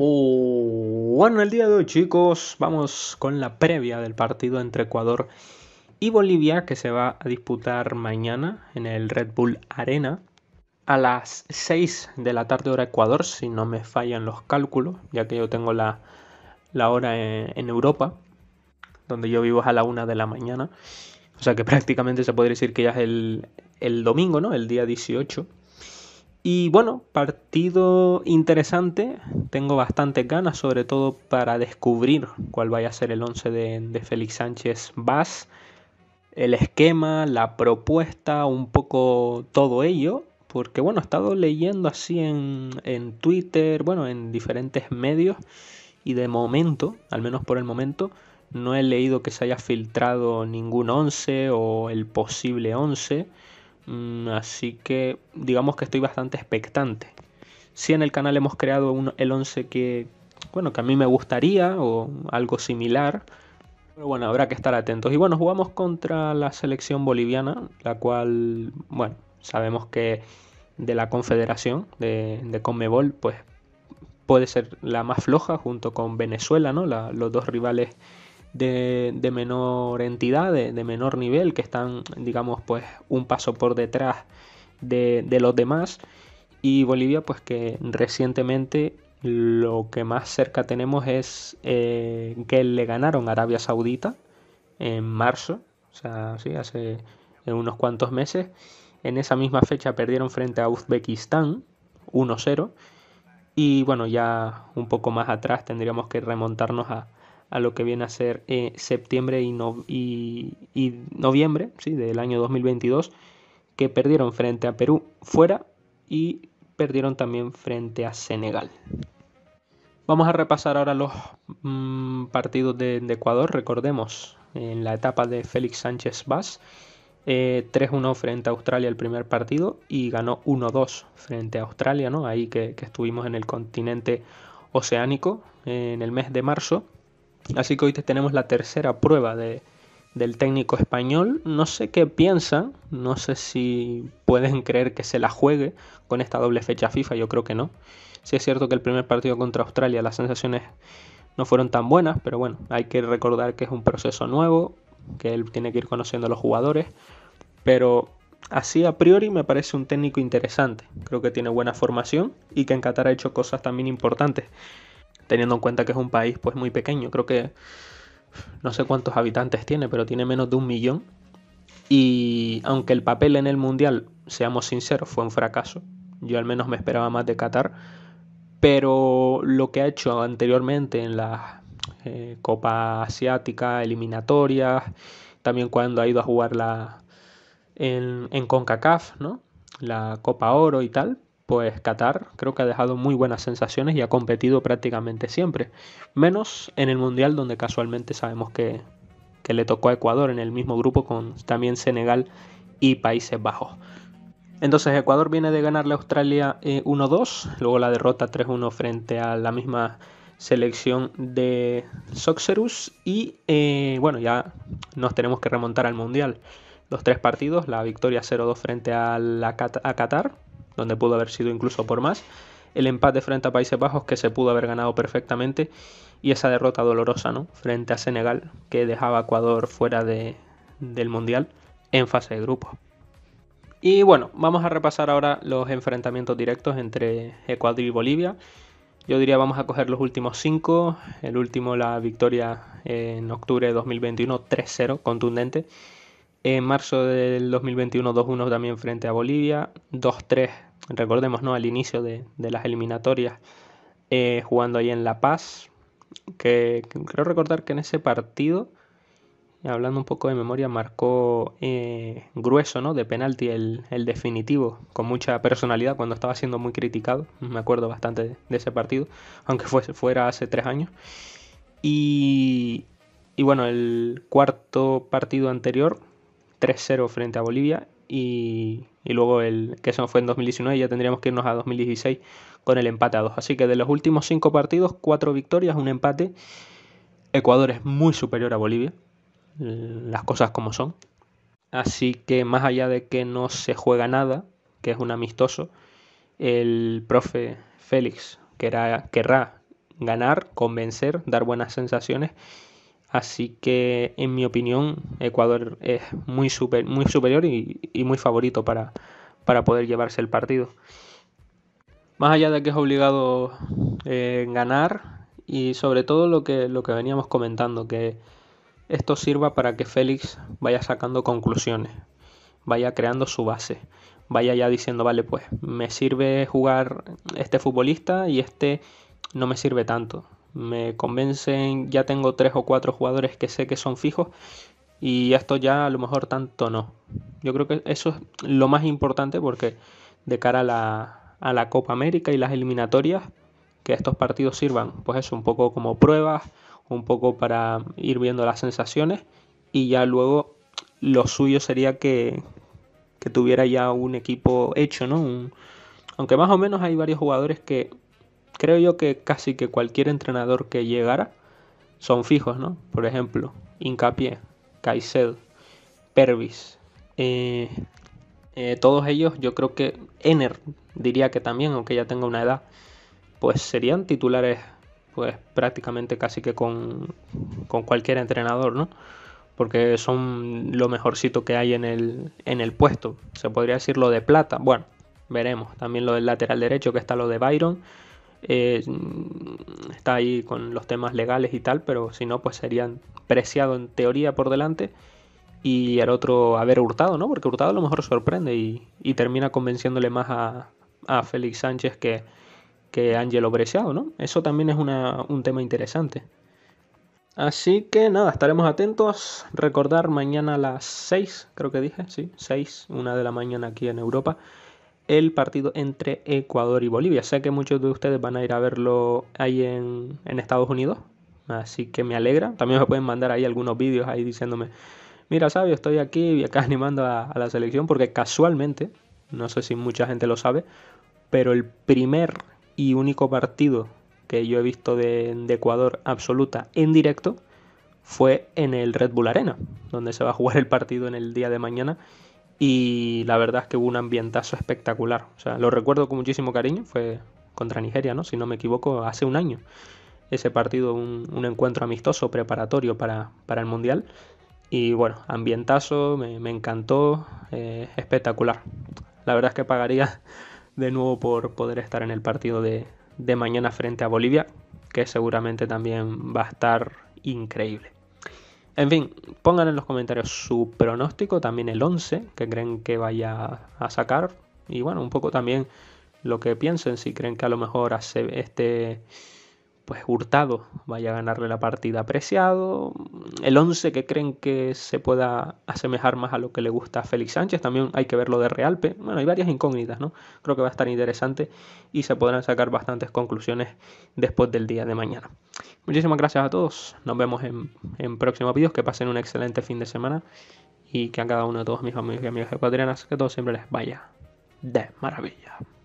Bueno, el día de hoy chicos vamos con la previa del partido entre Ecuador y Bolivia que se va a disputar mañana en el Red Bull Arena a las 6 de la tarde hora Ecuador, si no me fallan los cálculos, ya que yo tengo la, hora en, Europa, donde yo vivo es a la 1 de la mañana. O sea que prácticamente se podría decir que ya es el, el domingo, ¿no? El día 18. Y bueno, partido interesante, tengo bastantes ganas, sobre todo para descubrir cuál vaya a ser el 11 de, de, Félix Sánchez Vaz, el esquema, la propuesta, un poco todo ello, porque bueno, he estado leyendo así en, en Twitter, bueno, en diferentes medios, y de momento, al menos por el momento, no he leído que se haya filtrado ningún 11 o el posible 11. Mm, así que digamos que estoy bastante expectante. Si en el canal hemos creado el 11 que, bueno, que a mí me gustaría o algo similar, pero bueno, habrá que estar atentos. Y bueno, jugamos contra la selección boliviana, la cual, bueno, sabemos que de la confederación de, de Conmebol, pues puede ser la más floja junto con Venezuela, ¿no? los dos rivales de, menor entidad, de, menor nivel, que están, digamos, pues un paso por detrás de, los demás. Y Bolivia, pues que recientemente lo que más cerca tenemos es eh, que le ganaron a Arabia Saudita en marzo, o sea, sí, hace eh, unos cuantos meses. En esa misma fecha perdieron frente a Uzbekistán 1-0. Y bueno, ya un poco más atrás tendríamos que remontarnos a, a lo que viene a ser eh, septiembre y, noviembre ¿sí? del año 2022, que perdieron frente a Perú fuera y perdieron también frente a Senegal. Vamos a repasar ahora los mm, partidos de, Ecuador, recordemos, en la etapa de Félix Sánchez Vaz. 3-1 eh, frente a Australia el primer partido y ganó 1-2 frente a Australia, ¿no? Ahí que, estuvimos en el continente oceánico eh, en el mes de marzo. Así que hoy tenemos la tercera prueba del técnico español. No sé qué piensan, no sé si pueden creer que se la juegue con esta doble fecha FIFA, yo creo que no. Sí es cierto que el primer partido contra Australia las sensaciones no fueron tan buenas, pero bueno, hay que recordar que es un proceso nuevo, que él tiene que ir conociendo a los jugadores, pero así a priori me parece un técnico interesante. Creo que tiene buena formación y que en Qatar ha hecho cosas también importantes teniendo en cuenta que es un país pues muy pequeño, creo que no sé cuántos habitantes tiene, pero tiene menos de un millón. Y aunque el papel en el Mundial, seamos sinceros, fue un fracaso, yo al menos me esperaba más de Qatar, pero lo que ha hecho anteriormente en la eh, Copa Asiática, eliminatorias, también cuando ha ido a jugar la, en, CONCACAF, la Copa Oro y tal, pues Qatar creo que ha dejado muy buenas sensaciones y ha competido prácticamente siempre, menos en el Mundial donde casualmente sabemos que, le tocó a Ecuador en el mismo grupo con también Senegal y Países Bajos. Entonces Ecuador viene de ganarle a Australia 1-2, eh, luego la derrota 3-1 frente a la misma selección de Soxerus y eh, bueno, ya nos tenemos que remontar al Mundial. Los tres partidos, la victoria 0-2 frente a, a Qatar, donde pudo haber sido incluso por más, el empate frente a Países Bajos que se pudo haber ganado perfectamente y esa derrota dolorosa ¿no? frente a Senegal que dejaba a Ecuador fuera del Mundial en fase de grupo. Y bueno, vamos a repasar ahora los enfrentamientos directos entre Ecuador y Bolivia. Yo diría vamos a coger los últimos cinco. El último, la victoria en octubre de 2021, 3-0, contundente. En marzo del 2021, 2-1 también frente a Bolivia. 2-3 recordemos, ¿no? Al inicio de, las eliminatorias, eh, jugando ahí en La Paz, que, creo recordar que en ese partido, hablando un poco de memoria, marcó eh, grueso, ¿no? De penalti el, definitivo, con mucha personalidad, cuando estaba siendo muy criticado, me acuerdo bastante de, ese partido, aunque fuera hace tres años. Y, y bueno, el cuarto partido anterior, 3-0 frente a Bolivia, y, luego el que eso fue en 2019 ya tendríamos que irnos a 2016 con el empate a 2. Así que de los últimos 5 partidos, 4 victorias, un empate. Ecuador es muy superior a Bolivia, mm, las cosas como son. Así que más allá de que no se juega nada, que es un amistoso, el profe Félix querrá ganar, convencer, dar buenas sensaciones Así que, en mi opinión, Ecuador es muy, super, muy superior y, muy favorito para, poder llevarse el partido. Más allá de que es obligado eh, ganar y sobre todo lo que, lo que veníamos comentando, que esto sirva para que Félix vaya sacando conclusiones, vaya creando su base, vaya ya diciendo, vale, pues me sirve jugar este futbolista y este no me sirve tanto me convencen, ya tengo tres o cuatro jugadores que sé que son fijos y esto ya a lo mejor tanto no. Yo creo que eso es lo más importante porque de cara a la, Copa América y las eliminatorias, que estos partidos sirvan, pues eso, un poco como pruebas, un poco para ir viendo las sensaciones y ya luego lo suyo sería que, que tuviera ya un equipo hecho, ¿no? aunque más o menos hay varios jugadores que creo yo que casi que cualquier entrenador que llegara son fijos, ¿no? Por ejemplo, Incapié, Caicedo, Pervis, eh, eh, todos ellos, yo creo que Ener diría que también, aunque ya tenga una edad, pues serían titulares pues prácticamente casi que con, cualquier entrenador, ¿no? Porque son lo mejorcito que hay en el, en el puesto. Se podría decir lo de plata. Bueno, veremos. También lo del lateral derecho, que está lo de Byron eh, mm, está ahí con los temas legales y tal, pero si no, pues serían preciado en teoría por delante y al otro haber Hurtado, ¿no? Porque Hurtado a lo mejor sorprende y, termina convenciéndole más a, Félix Sánchez que, que Ángelo Preciado, ¿no? Eso también es un tema interesante. Así que nada, estaremos atentos. Recordar mañana a las 6, creo que dije, sí, 6, una de la mañana aquí en Europa el partido entre Ecuador y Bolivia. Sé que muchos de ustedes van a ir a verlo ahí en, Estados Unidos, así que me alegra. También me pueden mandar ahí algunos vídeos ahí diciéndome, mira, sabio, estoy aquí y acá animando a, a la selección, porque casualmente, no sé si mucha gente lo sabe, pero el primer y único partido que yo he visto de, de, Ecuador absoluta en directo fue en el Red Bull Arena, donde se va a jugar el partido en el día de mañana y la verdad es que hubo un ambientazo espectacular. O sea, lo recuerdo con muchísimo cariño, fue contra Nigeria, ¿no? Si no me equivoco, hace un año. Ese partido, un, encuentro amistoso preparatorio para, el Mundial. Y bueno, ambientazo, me, encantó, eh, espectacular. La verdad es que pagaría de nuevo por poder estar en el partido de, de mañana frente a Bolivia, que seguramente también va a estar increíble. En fin, pongan en los comentarios su pronóstico, también el 11 que creen que vaya a sacar. Y bueno, un poco también lo que piensen, si creen que a lo mejor hace este pues Hurtado vaya a ganarle la partida apreciado. El 11 que creen que se pueda asemejar más a lo que le gusta a Félix Sánchez, también hay que verlo de Realpe. Bueno, hay varias incógnitas, ¿no? Creo que va a estar interesante y se podrán sacar bastantes conclusiones después del día de mañana. Muchísimas gracias a todos. Nos vemos en, en próximos vídeos. Que pasen un excelente fin de semana y que a cada uno de todos mis amigos y amigas ecuatorianas, que todo siempre les vaya de maravilla.